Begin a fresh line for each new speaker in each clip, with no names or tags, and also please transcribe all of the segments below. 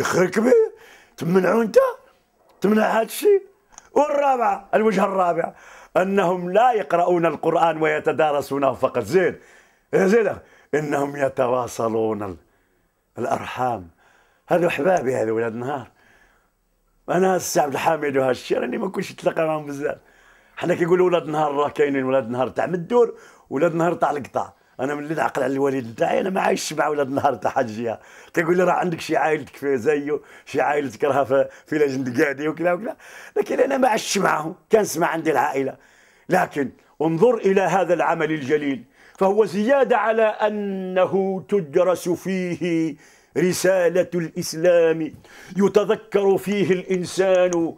الشيخ كبير تمنعوا انت تمنع هذا الشيء والرابع الوجه الرابع انهم لا يقرؤون القران ويتدارسونه فقط زين زين انهم يتواصلون الارحام هذو احبابي هذو ولاد النهار انا السي عبد الحميد وهذا الشيء راني ما كنتش نتلاقى معاهم بزاف حنا كيقولوا ولاد النهار راه كاينين ولاد النهار تاع مدور ولاد النهار تاع القطار انا ملي نعقل على الوالد نتاعي انا ما عايش مع ولاد النهار تاع حجيه جهه كيقول لي راه عندك شي عائلتك في زيو شي عائلتك راها في, في لجنه قاعدي وكذا وكذا لكن انا ما عشت معهم سمع عندي العائله لكن انظر الى هذا العمل الجليل فهو زياده على انه تدرس فيه رساله الاسلام يتذكر فيه الانسان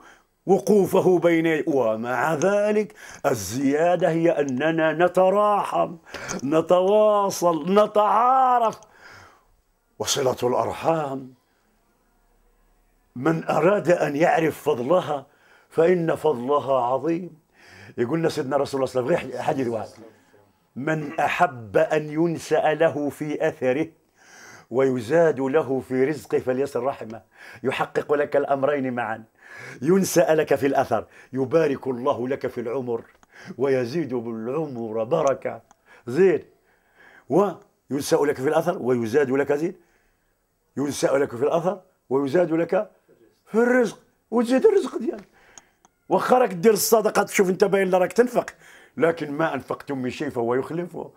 وقوفه بين ومع ذلك الزيادة هي أننا نتراحم نتواصل نتعارف وصلة الأرحام من أراد أن يعرف فضلها فإن فضلها عظيم يقولنا سيدنا رسول الله صلى الله عليه وسلم حديث واحد من أحب أن ينسأ له في أثره ويزاد له في رزقه فليصل رحمه يحقق لك الأمرين معا ينسى لك في الأثر يبارك الله لك في العمر ويزيد بالعمر بركة زيد وينسى لك في الأثر ويزاد لك زيد ينسى لك في الأثر ويزاد لك في الرزق وتزيد الرزق ديالك واخا راك دير الصدقه تشوف انت باين راك تنفق لكن ما انفقتم من شيء فهو يخلفه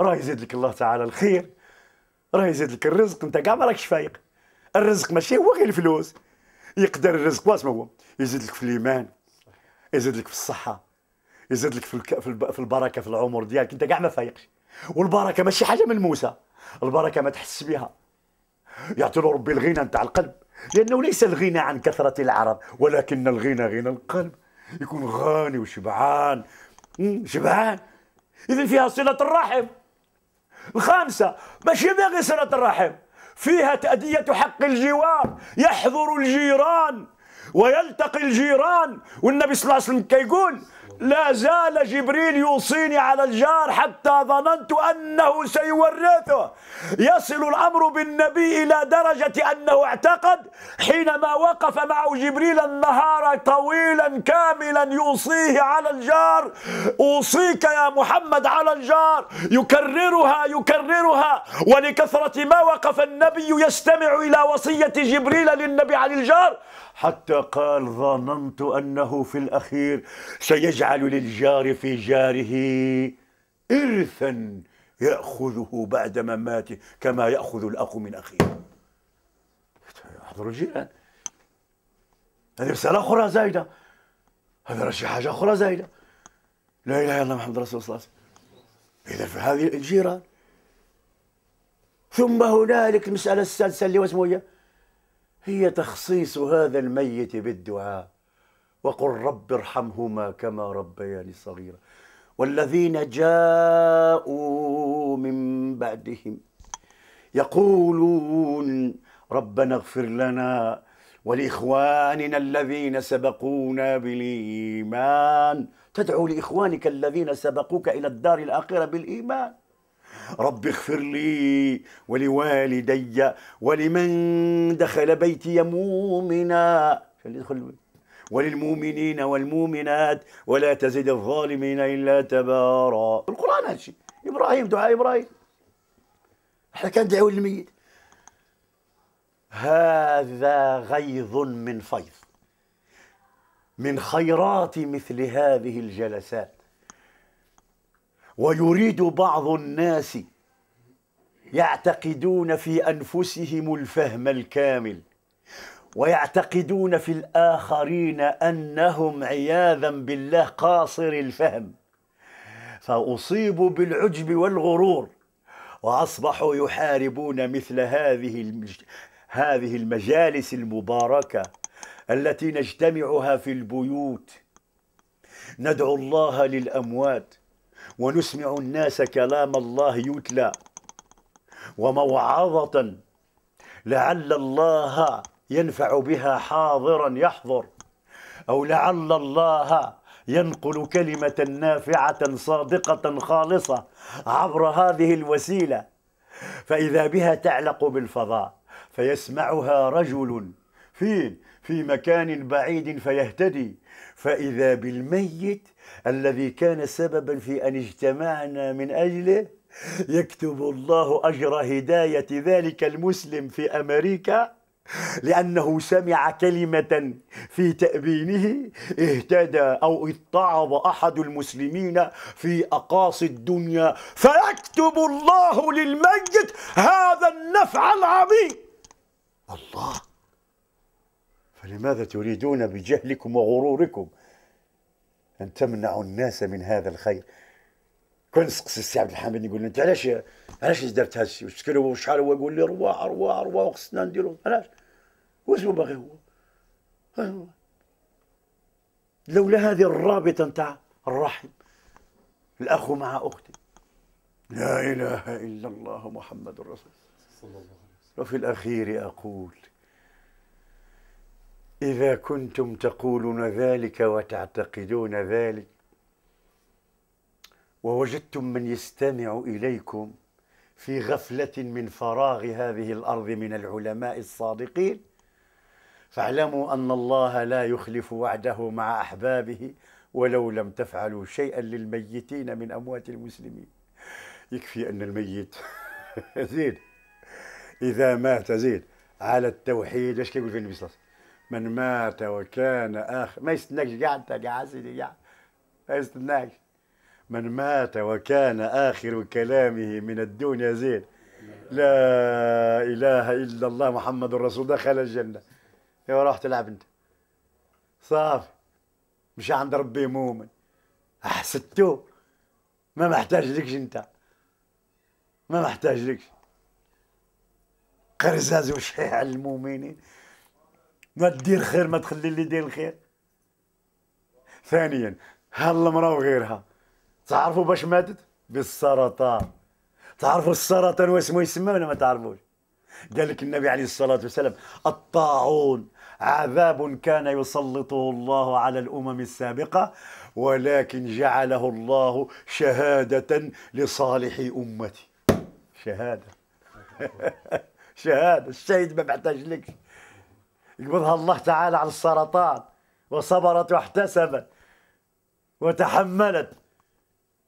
راه يزيد لك الله تعالى الخير راه يزيد لك الرزق انت كاع ما راكش فايق الرزق ماشي هو غير الفلوس يقدر الرزق واش ما هو يزيد لك في الايمان يزيد لك في الصحه يزيد لك في الك... في البركه في العمر ديالك انت كاع ما فايقش والبركه ماشي حاجه من موسى البركه ما تحس بها يعطي له ربي الغنى نتاع القلب لانه ليس الغنى عن كثره العرب ولكن الغنى غنى القلب يكون غني وشبعان شبعان اذا فيها صله الرحم الخامسة ماشي باغي صلة الرحم فيها تأدية حق الجوار يحضر الجيران ويلتقي الجيران والنبي صلى الله عليه وسلم كيقول لا زال جبريل يوصيني على الجار حتى ظننت أنه سيورثه يصل الأمر بالنبي إلى درجة أنه اعتقد حينما وقف معه جبريل النهار طويلا كاملا يوصيه على الجار أوصيك يا محمد على الجار يكررها يكررها ولكثرة ما وقف النبي يستمع إلى وصية جبريل للنبي عن الجار حتى قال ظننت أنه في الأخير سيجعل للجار في جاره إرثا يأخذه بعد مماته كما يأخذ الأخ من أخيه احضروا الجيران هذه رسالة أخرى زايدة هذا شي حاجة أخرى زايدة لا إله إلا الله محمد رسول الله إذا في هذه الجيران ثم هنالك المسألة السادسة اللي واسمه هي تخصيص هذا الميت بالدعاء وقل رب ارحمهما كما ربياني صغيرا والذين جاءوا من بعدهم يقولون ربنا اغفر لنا ولاخواننا الذين سبقونا بالايمان تدعو لاخوانك الذين سبقوك الى الدار الاخره بالايمان رب اغفر لي ولوالدي ولمن دخل بيتي مؤمنا وللمؤمنين والمؤمنات ولا تزد الظالمين الا تبارا القران هذا الشيء ابراهيم دعاء ابراهيم احنا كندعيو للميت هذا غيظ من فيض من خيرات مثل هذه الجلسات ويريد بعض الناس يعتقدون في انفسهم الفهم الكامل ويعتقدون في الاخرين انهم عياذا بالله قاصر الفهم فاصيبوا بالعجب والغرور واصبحوا يحاربون مثل هذه هذه المجالس المباركه التي نجتمعها في البيوت ندعو الله للاموات ونسمع الناس كلام الله يتلى وموعظة لعل الله ينفع بها حاضرا يحضر أو لعل الله ينقل كلمة نافعة صادقة خالصة عبر هذه الوسيلة فإذا بها تعلق بالفضاء فيسمعها رجل في في مكان بعيد فيهتدي فإذا بالميت الذي كان سببا في أن اجتمعنا من أجله يكتب الله أجر هداية ذلك المسلم في أمريكا لأنه سمع كلمة في تأبينه اهتدى أو اتعظ أحد المسلمين في أقاصي الدنيا فيكتب الله للميت هذا النفع العظيم الله فلماذا تريدون بجهلكم وغروركم أن تمنعوا الناس من هذا الخير كون نسقسي السي عبد الحميد نقول له أنت علاش علاش درت هذا الشيء وشكل هو وشحال هو يقول لي رواع رواع رواع وخصنا نديرو علاش وشنو باغي هو لولا هذه الرابطة نتاع الرحم الأخ مع أختي لا إله إلا الله محمد رسول الله وفي الأخير أقول إذا كنتم تقولون ذلك وتعتقدون ذلك ووجدتم من يستمع إليكم في غفلة من فراغ هذه الأرض من العلماء الصادقين فاعلموا أن الله لا يخلف وعده مع أحبابه ولو لم تفعلوا شيئا للميتين من أموات المسلمين يكفي أن الميت زيد إذا مات زيد على التوحيد ايش كيقول في النبي صلى الله عليه وسلم من مات وكان آخر ما يستناكش قاعد يا سيدي قاعد ما يستناكش من مات وكان آخر كلامه من الدنيا زين لا إله إلا الله محمد رسول دخل الجنة يا راح تلعب أنت صافي مش عند ربي مؤمن أحسدتو ما محتاج لكش أنت ما محتاج لكش قرزاز وشحيح على المؤمنين ما دير خير ما تخلي اللي يدير الخير ثانيا ها المراه وغيرها تعرفوا باش ماتت بالسرطان تعرفوا السرطان واسمه يسمى ولا ما تعرفوش قال لك النبي عليه الصلاة والسلام الطاعون عذاب كان يسلطه الله على الأمم السابقة ولكن جعله الله شهادة لصالح أمتي شهادة شهادة الشهيد ما محتاج لك يقبضها الله تعالى على السرطان وصبرت واحتسبت وتحملت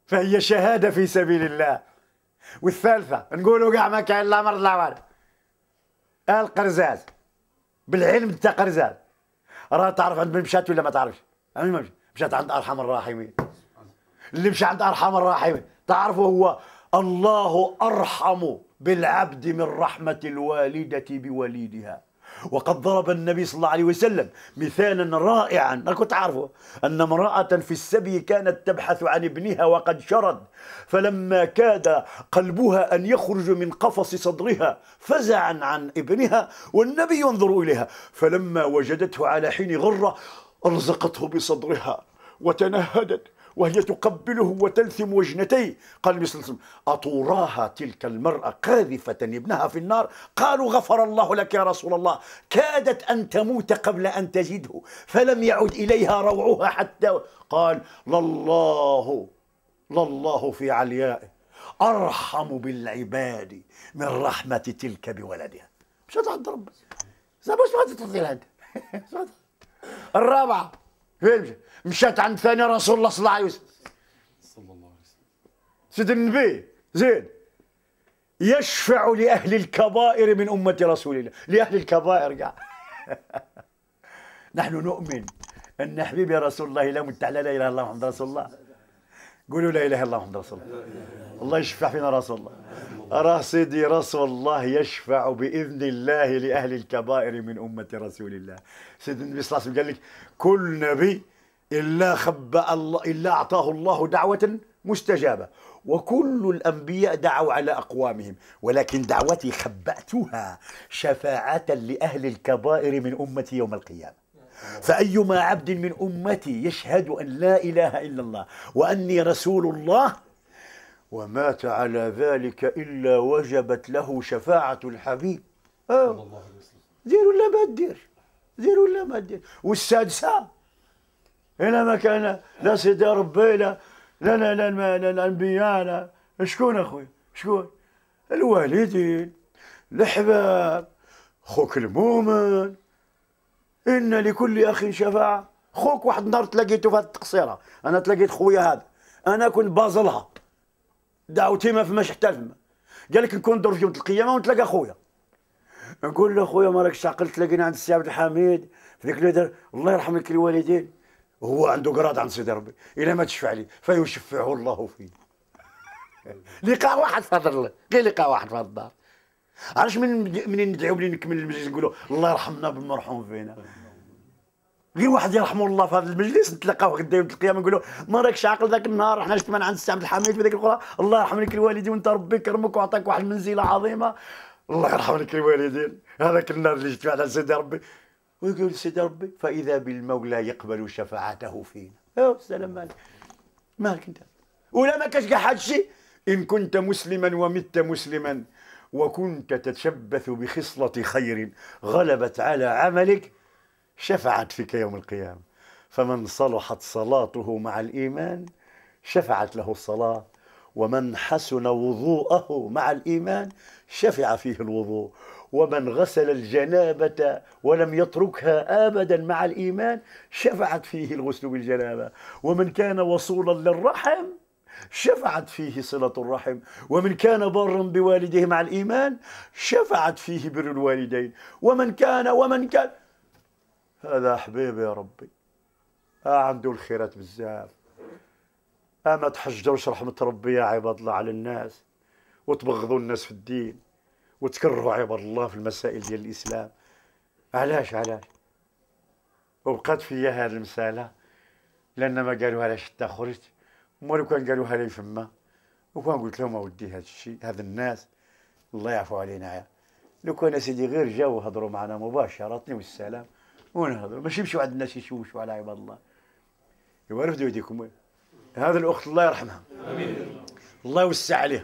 فهي شهادة في سبيل الله والثالثة نقولوا كاع ما كان لا مرض لا والو آل قرزاز بالعلم انت قرزاز راه تعرف عند من مشات ولا ما تعرفش عند من مشات مشات عند أرحم الراحمين اللي مشى عند أرحم الراحمين تعرفوا هو الله أرحم بالعبد من رحمة الوالدة بوليدها وقد ضرب النبي صلى الله عليه وسلم مثالا رائعا انا كنت عارفه ان امراه في السبي كانت تبحث عن ابنها وقد شرد فلما كاد قلبها ان يخرج من قفص صدرها فزعا عن ابنها والنبي ينظر اليها فلما وجدته على حين غره أرزقته بصدرها وتنهدت وهي تقبله وتلثم وجنتيه قال النبي صلى الله عليه وسلم أتراها تلك المرأة قاذفة ابنها في النار قالوا غفر الله لك يا رسول الله كادت أن تموت قبل أن تجده فلم يعد إليها روعها حتى قال لله لله في عليائه أرحم بالعباد من رحمة تلك بولدها مش هتعد ربي مش هتعد الرابعة مشات عند ثاني رسول الله صلى الله عليه وسلم صلى الله عليه وسلم سيد النبي زين يشفع لأهل الكبائر من أمة رسول الله لأهل الكبائر قاع نحن نؤمن أن حبيبي رسول الله لا متع لا إله إلا الله محمد رسول الله قولوا لا إله إلا الله محمد رسول الله الله يشفع فينا رسول الله أراه سيدي رسول الله يشفع بإذن الله لأهل الكبائر من أمة رسول الله سيدنا النبي صلى الله عليه وسلم قال لك كل نبي إلا خبأ الله إلا أعطاه الله دعوة مستجابة وكل الأنبياء دعوا على أقوامهم ولكن دعوتي خبأتها شفاعة لأهل الكبائر من أمتي يوم القيامة فأيما عبد من أمتي يشهد أن لا إله إلا الله وأني رسول الله ومات على ذلك إلا وجبت له شفاعة الحبيب آه. لا ما دير زيروا لا ما دير والسادسة إلا ما كان لا سيدي ربي لا لا لا لا, لا, لا الأنبياء لا شكون أخويا شكون الوالدين الأحباب خوك المؤمن إن لكل أخ شفاعة خوك واحد النهار تلاقيته في هذه التقصيرة أنا تلاقيت خويا هذا أنا كنت بازلها دعوتي ما فماش حتى فما قال لك نكون ندور في يوم القيامه ونتلاقى خويا نقول له خويا ما راكش عقلت تلاقينا عند السي عبد الحميد في ذاك الهدر الله يرحم لك الوالدين هو عنده قراد عند سيدي ربي الا ما تشفع لي فيشفعه الله فيه لقاء واحد في هذا غير لقاء واحد في الدار علاش من منين ندعو بلي نكمل المجلس نقولوا الله يرحمنا بالمرحوم فينا غير واحد يرحمه الله في هذا المجلس نتلاقاو غدا يوم القيامه نقولوا ما راكش عاقل ذاك النهار حنا اجتمعنا عند السي عبد الحميد في ذاك القرى الله يرحم لك الوالدين وانت ربي كرمك وعطاك واحد المنزله عظيمه الله يرحم لك الوالدين هذاك النهار اللي اجتمعنا عند سيدي ربي ويقول سيدي ربي فاذا بالمولى يقبل شفاعته فينا او السلام مالك مالك انت ولا ما كاش كاع حد شيء ان كنت مسلما ومت مسلما وكنت تتشبث بخصله خير غلبت على عملك شفعت فيك يوم القيامة فمن صلحت صلاته مع الإيمان شفعت له الصلاة ومن حسن وضوءه مع الإيمان شفع فيه الوضوء ومن غسل الجنابة ولم يتركها أبدا مع الإيمان شفعت فيه الغسل بالجنابة ومن كان وصولا للرحم شفعت فيه صلة الرحم ومن كان برا بوالده مع الإيمان شفعت فيه بر الوالدين ومن كان ومن كان هذا حبيبي يا ربي آه عنده الخيرات بزاف آه ما تحجروش رحمة ربي يا عباد الله على الناس وتبغضوا الناس في الدين وتكرهوا عباد الله في المسائل ديال الإسلام علاش علاش وبقات فيا هذه المسألة لأن ما قالوها علاش حتى خرجت أمال كان قالوها لي فما وكان قلت لهم أودي هذا الشيء هذا الناس الله يعفو علينا لو كان سيدي غير جاو وهضروا معنا مباشرة والسلام ونهضروا باش يمشيو عند الناس يشوشوا على عباد الله يوارفدوا يديكم هذا الاخت الله يرحمها امين الله يوسع عليها